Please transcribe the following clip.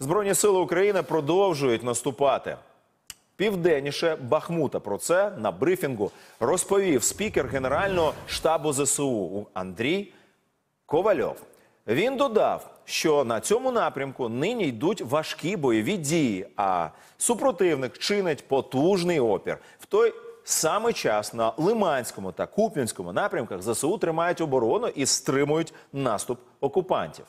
Збройні сили України продовжують наступати. Південніше Бахмута про це на брифінгу розповів спікер Генерального штабу ЗСУ Андрій Ковальов. Він додав, що на цьому напрямку нині йдуть важкі бойові дії, а супротивник чинить потужний опір. В той саме час на Лиманському та Куп'янському напрямках ЗСУ тримають оборону і стримують наступ окупантів.